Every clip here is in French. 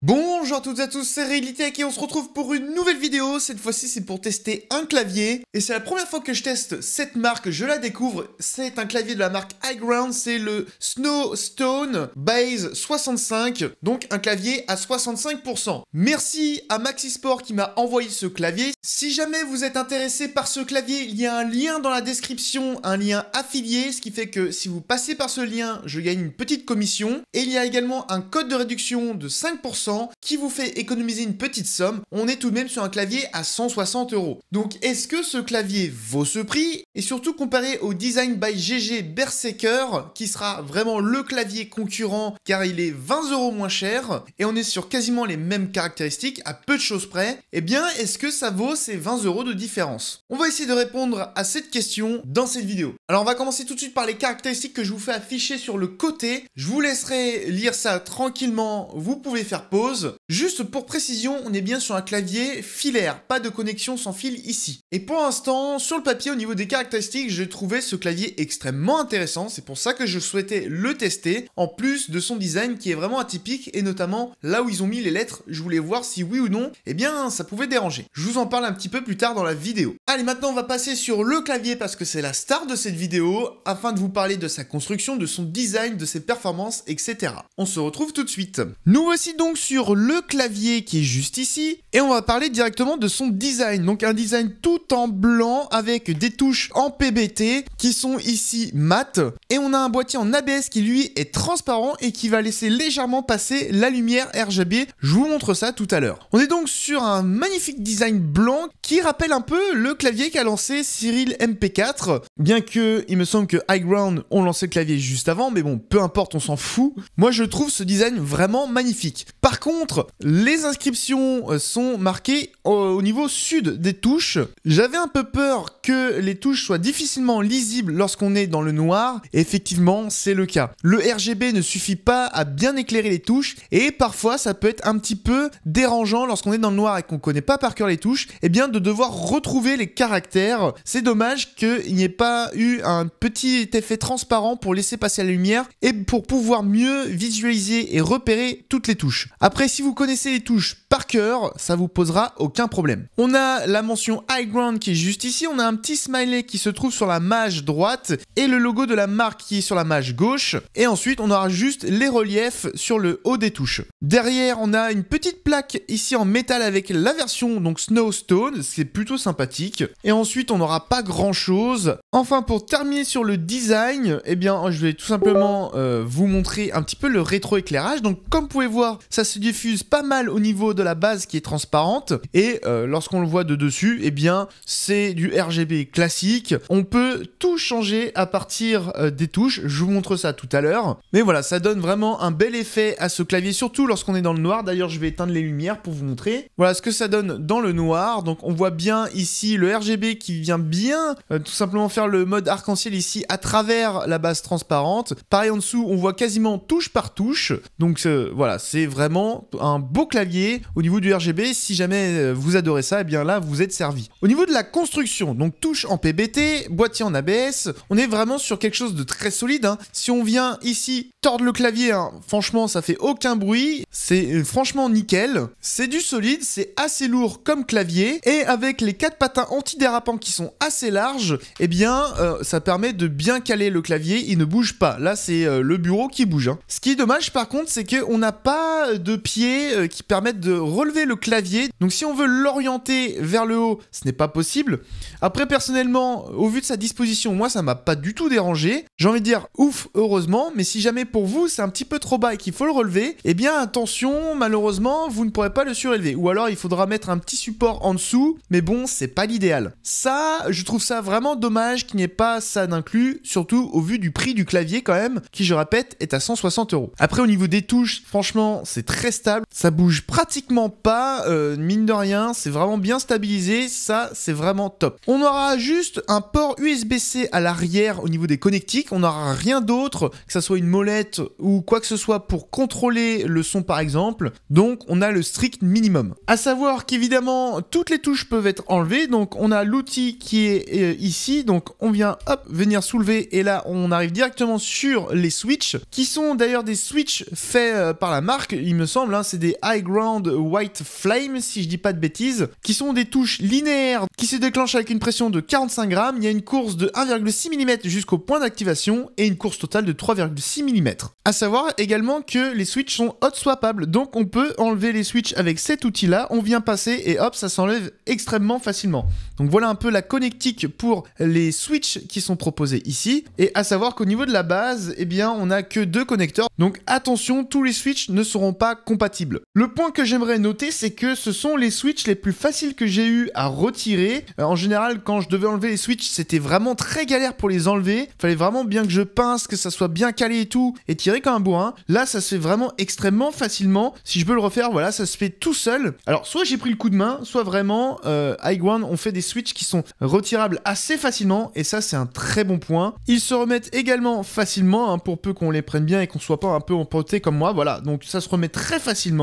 Bon Bonjour à toutes et à tous, c'est Realitech et on se retrouve pour une nouvelle vidéo. Cette fois-ci, c'est pour tester un clavier. Et c'est la première fois que je teste cette marque, je la découvre. C'est un clavier de la marque High c'est le Snowstone Base 65. Donc un clavier à 65%. Merci à Maxisport qui m'a envoyé ce clavier. Si jamais vous êtes intéressé par ce clavier, il y a un lien dans la description, un lien affilié, ce qui fait que si vous passez par ce lien, je gagne une petite commission. Et il y a également un code de réduction de 5% qui vous fait économiser une petite somme, on est tout de même sur un clavier à 160 euros. Donc est-ce que ce clavier vaut ce prix Et surtout comparé au Design by GG Berserker, qui sera vraiment le clavier concurrent car il est 20 euros moins cher, et on est sur quasiment les mêmes caractéristiques à peu de choses près, eh bien est-ce que ça vaut ces 20 euros de différence On va essayer de répondre à cette question dans cette vidéo. Alors on va commencer tout de suite par les caractéristiques que je vous fais afficher sur le côté. Je vous laisserai lire ça tranquillement, vous pouvez faire pause. Juste pour précision, on est bien sur un clavier filaire, pas de connexion sans fil ici. Et pour l'instant, sur le papier, au niveau des caractéristiques, j'ai trouvé ce clavier extrêmement intéressant, c'est pour ça que je souhaitais le tester, en plus de son design qui est vraiment atypique, et notamment là où ils ont mis les lettres, je voulais voir si oui ou non, eh bien ça pouvait déranger. Je vous en parle un petit peu plus tard dans la vidéo. Allez, maintenant on va passer sur le clavier parce que c'est la star de cette vidéo, afin de vous parler de sa construction, de son design, de ses performances, etc. On se retrouve tout de suite. Nous voici donc sur le clavier qui est juste ici. Et on va parler directement de son design. Donc un design tout en blanc avec des touches en PBT qui sont ici mat. Et on a un boîtier en ABS qui lui est transparent et qui va laisser légèrement passer la lumière RGB. Je vous montre ça tout à l'heure. On est donc sur un magnifique design blanc qui rappelle un peu le clavier qu'a lancé Cyril MP4. Bien que il me semble que High Ground ont lancé le clavier juste avant, mais bon, peu importe, on s'en fout. Moi je trouve ce design vraiment magnifique. Par contre, les inscriptions euh, sont marquées au niveau sud des touches. J'avais un peu peur que les touches soient difficilement lisibles lorsqu'on est dans le noir. effectivement, c'est le cas. Le RGB ne suffit pas à bien éclairer les touches et parfois ça peut être un petit peu dérangeant lorsqu'on est dans le noir et qu'on ne connaît pas par cœur les touches, et eh bien de devoir retrouver les caractères. C'est dommage qu'il n'y ait pas eu un petit effet transparent pour laisser passer la lumière et pour pouvoir mieux visualiser et repérer toutes les touches. Après, si vous connaissez les touches par cœur, ça vous posera aucun problème. On a la mention High Ground qui est juste ici, on a un petit smiley qui se trouve sur la mage droite et le logo de la marque qui est sur la mage gauche. Et ensuite, on aura juste les reliefs sur le haut des touches. Derrière, on a une petite plaque ici en métal avec la version donc Snowstone, c'est plutôt sympathique. Et ensuite, on n'aura pas grand chose. Enfin, pour terminer sur le design, eh bien, je vais tout simplement euh, vous montrer un petit peu le rétroéclairage. Donc, comme vous pouvez voir, ça se diffuse pas mal au niveau de la base qui est transparente. Et euh, lorsqu'on le voit de dessus, et eh bien, c'est du RGB classique. On peut tout changer à partir euh, des touches. Je vous montre ça tout à l'heure. Mais voilà, ça donne vraiment un bel effet à ce clavier, surtout lorsqu'on est dans le noir. D'ailleurs, je vais éteindre les lumières pour vous montrer. Voilà ce que ça donne dans le noir. Donc, on voit bien ici le RGB qui vient bien euh, tout simplement faire le mode arc-en-ciel ici à travers la base transparente. Pareil en dessous, on voit quasiment touche par touche. Donc, voilà, c'est vraiment un un beau clavier au niveau du RGB. Si jamais euh, vous adorez ça, et eh bien là, vous êtes servi. Au niveau de la construction, donc touche en PBT, boîtier en ABS, on est vraiment sur quelque chose de très solide. Hein. Si on vient ici tordre le clavier, hein, franchement, ça fait aucun bruit. C'est euh, franchement nickel. C'est du solide, c'est assez lourd comme clavier. Et avec les quatre patins antidérapants qui sont assez larges, et eh bien, euh, ça permet de bien caler le clavier. Il ne bouge pas. Là, c'est le bureau qui bouge. Hein. Ce qui est dommage, par contre, c'est qu'on n'a pas de pied euh, qui permettent de relever le clavier. Donc si on veut l'orienter vers le haut, ce n'est pas possible. Après personnellement, au vu de sa disposition, moi ça m'a pas du tout dérangé. J'ai envie de dire ouf, heureusement, mais si jamais pour vous c'est un petit peu trop bas et qu'il faut le relever, eh bien attention, malheureusement, vous ne pourrez pas le surélever. Ou alors il faudra mettre un petit support en dessous, mais bon, c'est pas l'idéal. Ça, je trouve ça vraiment dommage qu'il n'y ait pas ça d'inclus, surtout au vu du prix du clavier quand même, qui je répète est à 160 euros. Après au niveau des touches, franchement, c'est très stable. Ça bouge pratiquement pas, euh, mine de rien, c'est vraiment bien stabilisé, ça c'est vraiment top. On aura juste un port USB-C à l'arrière au niveau des connectiques, on n'aura rien d'autre, que ça soit une molette ou quoi que ce soit pour contrôler le son par exemple, donc on a le strict minimum. A savoir qu'évidemment toutes les touches peuvent être enlevées, donc on a l'outil qui est euh, ici, donc on vient hop venir soulever et là on arrive directement sur les switches, qui sont d'ailleurs des switches faits euh, par la marque, il me semble, hein, des High Ground White Flame, si je dis pas de bêtises, qui sont des touches linéaires qui se déclenchent avec une pression de 45 grammes. Il y a une course de 1,6 mm jusqu'au point d'activation et une course totale de 3,6 mm. À savoir également que les switches sont hot swappables, donc on peut enlever les switches avec cet outil-là. On vient passer et hop, ça s'enlève extrêmement facilement. Donc voilà un peu la connectique pour les switches qui sont proposés ici. Et à savoir qu'au niveau de la base, eh bien, on n'a que deux connecteurs. Donc attention, tous les switches ne seront pas compatibles. Le point que j'aimerais noter, c'est que ce sont les switches les plus faciles que j'ai eu à retirer. Euh, en général, quand je devais enlever les Switch, c'était vraiment très galère pour les enlever. Fallait vraiment bien que je pince, que ça soit bien calé et tout, et tirer comme un bourrin. Là, ça se fait vraiment extrêmement facilement. Si je peux le refaire, voilà, ça se fait tout seul. Alors, soit j'ai pris le coup de main, soit vraiment, euh, Iguan ont fait des Switch qui sont retirables assez facilement, et ça, c'est un très bon point. Ils se remettent également facilement, hein, pour peu qu'on les prenne bien et qu'on soit pas un peu emporté comme moi, voilà. Donc, ça se remet très facilement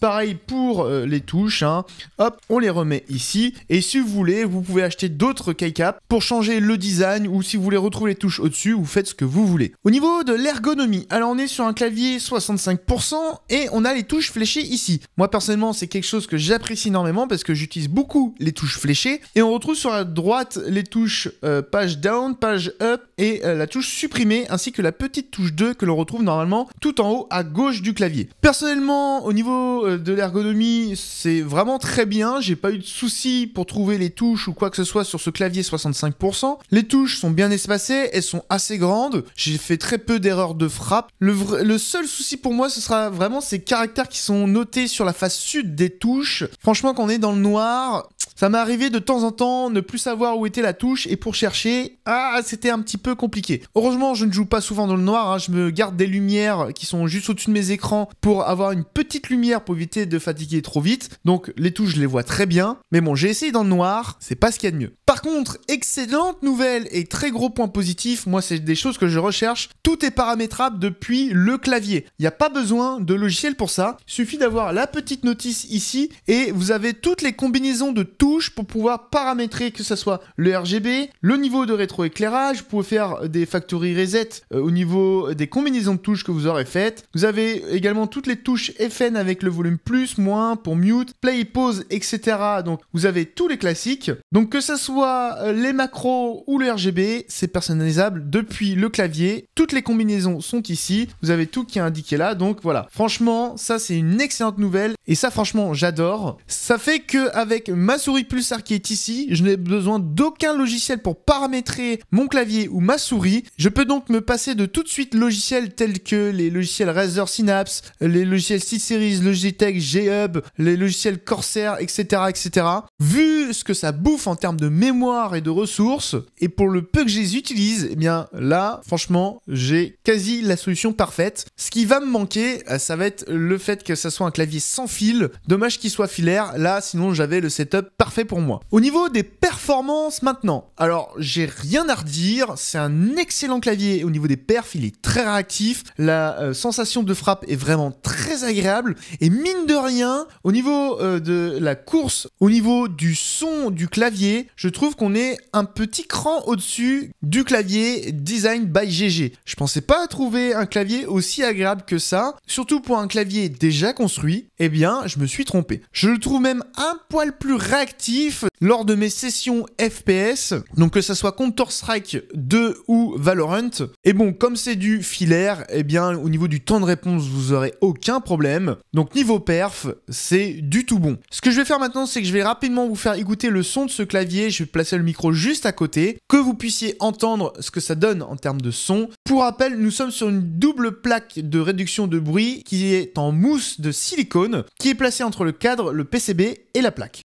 Pareil pour euh, les touches. Hein. Hop, on les remet ici. Et si vous voulez, vous pouvez acheter d'autres keycaps pour changer le design ou si vous voulez retrouver les touches au-dessus, vous faites ce que vous voulez. Au niveau de l'ergonomie, alors on est sur un clavier 65% et on a les touches fléchées ici. Moi personnellement, c'est quelque chose que j'apprécie énormément parce que j'utilise beaucoup les touches fléchées et on retrouve sur la droite les touches euh, page down, page up et euh, la touche supprimée ainsi que la petite touche 2 que l'on retrouve normalement tout en haut à gauche du clavier. Personnellement, au niveau euh, de l'ergonomie, c'est vraiment très bien. J'ai pas eu de soucis pour trouver les touches ou quoi que ce soit sur ce clavier 65%. Les touches sont bien espacées, elles sont assez grandes. J'ai fait très peu d'erreurs de frappe. Le, le, seul souci pour moi, ce sera vraiment ces caractères qui sont notés sur la face sud des touches. Franchement, quand on est dans le noir, ça m'est arrivé de temps en temps ne plus savoir où était la touche et pour chercher, ah, c'était un petit peu compliqué. Heureusement, je ne joue pas souvent dans le noir, hein. je me garde des lumières qui sont juste au-dessus de mes écrans pour avoir une petite lumière pour éviter de fatiguer trop vite. Donc les touches, je les vois très bien. Mais bon, j'ai essayé dans le noir, c'est pas ce qu'il y a de mieux. Par contre, excellente nouvelle et très gros point positif, moi c'est des choses que je recherche. Tout est paramétrable depuis le clavier. Il n'y a pas besoin de logiciel pour ça. Il suffit d'avoir la petite notice ici et vous avez toutes les combinaisons de touches pour pouvoir paramétrer que ce soit le RGB, le niveau de rétroéclairage, vous pouvez faire des factory reset euh, au niveau des combinaisons de touches que vous aurez faites. Vous avez également toutes les touches FN avec le volume plus, moins, pour mute, play, pause, etc. Donc vous avez tous les classiques. Donc que ce soit euh, les macros ou le RGB, c'est personnalisable depuis le clavier. Toutes les combinaisons sont ici. Vous avez tout qui est indiqué là. Donc voilà. Franchement, ça c'est une excellente nouvelle. Et ça franchement j'adore. Ça fait que avec ma souris Pulsar qui est ici, je n'ai besoin d'aucun logiciel pour paramétrer mon clavier ou ma souris. Je peux donc me passer de tout de suite logiciels tels que les logiciels Razer Synapse, les logiciels C-Series, Logitech, G-Hub, les logiciels Corsair, etc., etc. Vu ce que ça bouffe en termes de mémoire et de ressources, et pour le peu que je les utilise, eh bien là, franchement, j'ai quasi la solution parfaite. Ce qui va me manquer, euh, ça va être le fait que ça soit un clavier sans fil. Dommage qu'il soit filaire. Là, sinon, j'avais le setup parfait pour moi. Au niveau des performances maintenant, alors j'ai rien à redire, c'est un excellent clavier au niveau des perfs, il est très réactif, la euh, sensation de frappe est vraiment très agréable et mine de rien, au niveau euh, de la course, au niveau du son du clavier, je trouve qu'on est un petit cran au-dessus du clavier design by GG. Je pensais pas trouver un clavier aussi agréable que ça, surtout pour un clavier déjà construit, eh bien je me suis trompé. Je le trouve même un poil plus réactif actif lors de mes sessions FPS, donc que ça soit Counter-Strike 2 ou Valorant. Et bon, comme c'est du filaire, et eh bien au niveau du temps de réponse, vous aurez aucun problème. Donc niveau perf, c'est du tout bon. Ce que je vais faire maintenant, c'est que je vais rapidement vous faire écouter le son de ce clavier. Je vais placer le micro juste à côté, que vous puissiez entendre ce que ça donne en termes de son. Pour rappel, nous sommes sur une double plaque de réduction de bruit qui est en mousse de silicone, qui est placée entre le cadre, le PCB et la plaque.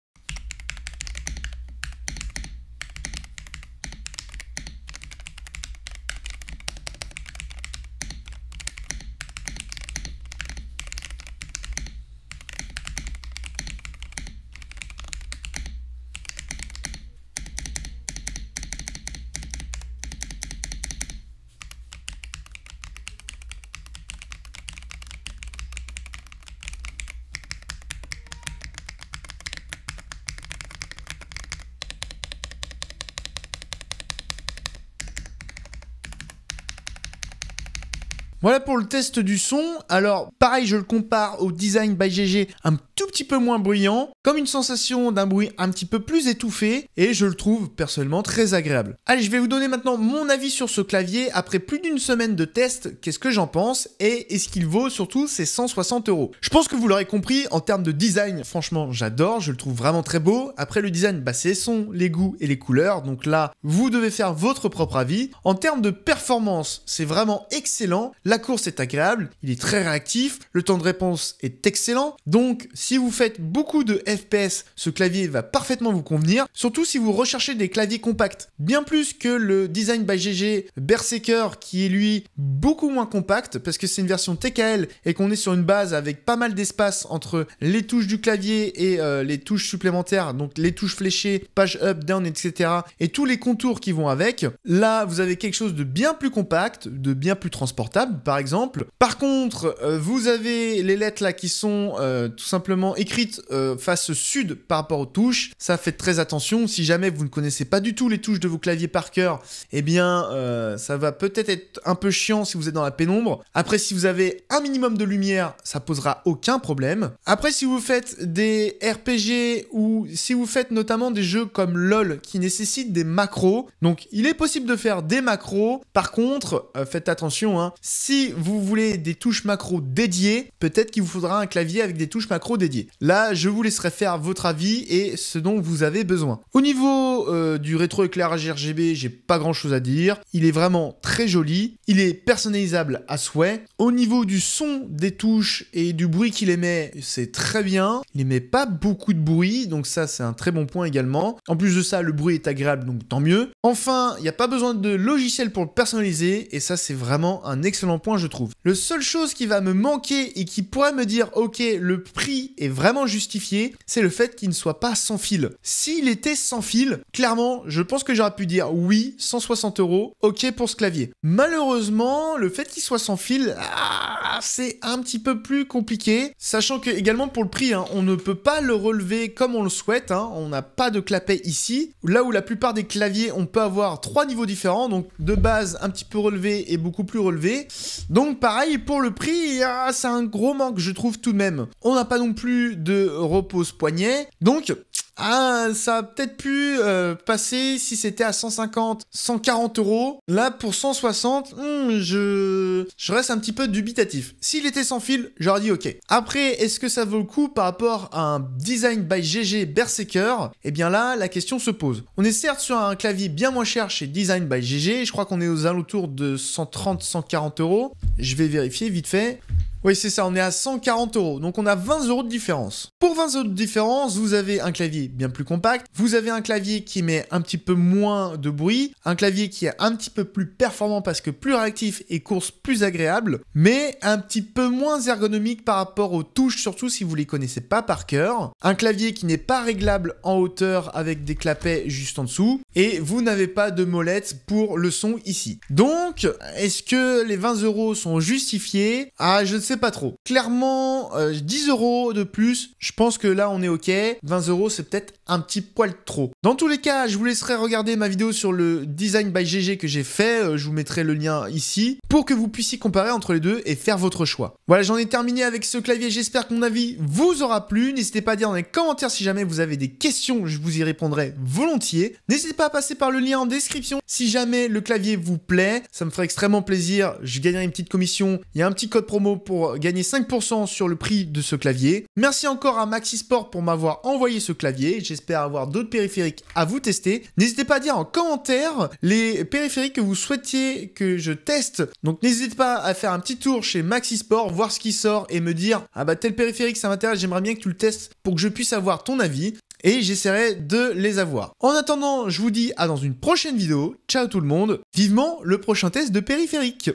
Voilà pour le test du son. Alors, pareil, je le compare au design by GG un tout petit peu moins bruyant, comme une sensation d'un bruit un petit peu plus étouffé, et je le trouve personnellement très agréable. Allez, je vais vous donner maintenant mon avis sur ce clavier après plus d'une semaine de test, qu'est-ce que j'en pense, et est-ce qu'il vaut surtout ces 160 euros. Je pense que vous l'aurez compris, en termes de design, franchement, j'adore, je le trouve vraiment très beau. Après le design, bah, c'est son, les goûts et les couleurs, donc là, vous devez faire votre propre avis. En termes de performance, c'est vraiment excellent, la course est agréable, il est très réactif, le temps de réponse est excellent, donc si si vous faites beaucoup de FPS, ce clavier va parfaitement vous convenir, surtout si vous recherchez des claviers compacts. Bien plus que le design by GG Berserker qui est lui beaucoup moins compact parce que c'est une version TKL et qu'on est sur une base avec pas mal d'espace entre les touches du clavier et euh, les touches supplémentaires, donc les touches fléchées, page up, down, etc. et tous les contours qui vont avec. Là, vous avez quelque chose de bien plus compact, de bien plus transportable par exemple. Par contre, euh, vous avez les lettres là qui sont euh, tout simplement écrite euh, face sud par rapport aux touches. Ça fait très attention. Si jamais vous ne connaissez pas du tout les touches de vos claviers par cœur, et eh bien, euh, ça va peut-être être un peu chiant si vous êtes dans la pénombre. Après, si vous avez un minimum de lumière, ça posera aucun problème. Après, si vous faites des RPG ou si vous faites notamment des jeux comme LOL qui nécessitent des macros, donc il est possible de faire des macros. Par contre, euh, faites attention, hein, si vous voulez des touches macro dédiées, peut-être qu'il vous faudra un clavier avec des touches macro dédiées. Là, je vous laisserai faire votre avis et ce dont vous avez besoin. Au niveau euh, du du rétroéclairage RGB, j'ai pas grand chose à dire. Il est vraiment très joli. Il est personnalisable à souhait. Au niveau du son des touches et du bruit qu'il émet, c'est très bien. Il n'émet pas beaucoup de bruit, donc ça, c'est un très bon point également. En plus de ça, le bruit est agréable, donc tant mieux. Enfin, il n'y a pas besoin de logiciel pour le personnaliser et ça, c'est vraiment un excellent point, je trouve. Le seule chose qui va me manquer et qui pourrait me dire, ok, le prix est vraiment justifié, c'est le fait qu'il ne soit pas sans fil. S'il était sans fil, clairement, je pense que j'aurais pu dire oui, 160 euros, ok pour ce clavier. Malheureusement, le fait qu'il soit sans fil, ah, c'est un petit peu plus compliqué. Sachant que également pour le prix, hein, on ne peut pas le relever comme on le souhaite. Hein. On n'a pas de clapet ici. Là où la plupart des claviers, on peut avoir trois niveaux différents. Donc de base, un petit peu relevé et beaucoup plus relevé. Donc pareil, pour le prix, ah, c'est un gros manque, je trouve tout de même. On n'a pas non plus de repose poignet. Donc ah, ça a peut-être pu euh, passer si c'était à 150, 140 euros. Là, pour 160, hmm, je... je reste un petit peu dubitatif. S'il était sans fil, j'aurais dit ok. Après, est-ce que ça vaut le coup par rapport à un design by GG Berserker Eh bien là, la question se pose. On est certes sur un clavier bien moins cher chez Design by GG. Je crois qu'on est aux alentours de 130, 140 euros. Je vais vérifier vite fait. Oui, c'est ça, on est à 140 euros, donc on a 20 euros de différence. Pour 20 euros de différence, vous avez un clavier bien plus compact, vous avez un clavier qui met un petit peu moins de bruit, un clavier qui est un petit peu plus performant parce que plus réactif et course plus agréable, mais un petit peu moins ergonomique par rapport aux touches, surtout si vous les connaissez pas par cœur. Un clavier qui n'est pas réglable en hauteur avec des clapets juste en dessous, et vous n'avez pas de molette pour le son ici. Donc, est-ce que les 20 euros sont justifiés Ah, je ne sais pas trop. Clairement, 10 euh, euros de plus, je pense que là on est ok. 20 euros, c'est peut-être un petit poil trop. Dans tous les cas, je vous laisserai regarder ma vidéo sur le design by GG que j'ai fait. Euh, je vous mettrai le lien ici pour que vous puissiez comparer entre les deux et faire votre choix. Voilà, j'en ai terminé avec ce clavier. J'espère que mon avis vous aura plu. N'hésitez pas à dire dans les commentaires si jamais vous avez des questions, je vous y répondrai volontiers. N'hésitez pas à passer par le lien en description si jamais le clavier vous plaît. Ça me ferait extrêmement plaisir. Je gagnerai une petite commission. Il y a un petit code promo pour gagner 5% sur le prix de ce clavier. Merci encore à Maxisport pour m'avoir envoyé ce clavier. J'espère avoir d'autres périphériques à vous tester. N'hésitez pas à dire en commentaire les périphériques que vous souhaitiez que je teste. Donc n'hésitez pas à faire un petit tour chez Maxisport, voir ce qui sort et me dire ah bah tel périphérique ça m'intéresse, j'aimerais bien que tu le testes pour que je puisse avoir ton avis et j'essaierai de les avoir. En attendant, je vous dis à dans une prochaine vidéo. Ciao tout le monde. Vivement le prochain test de périphérique.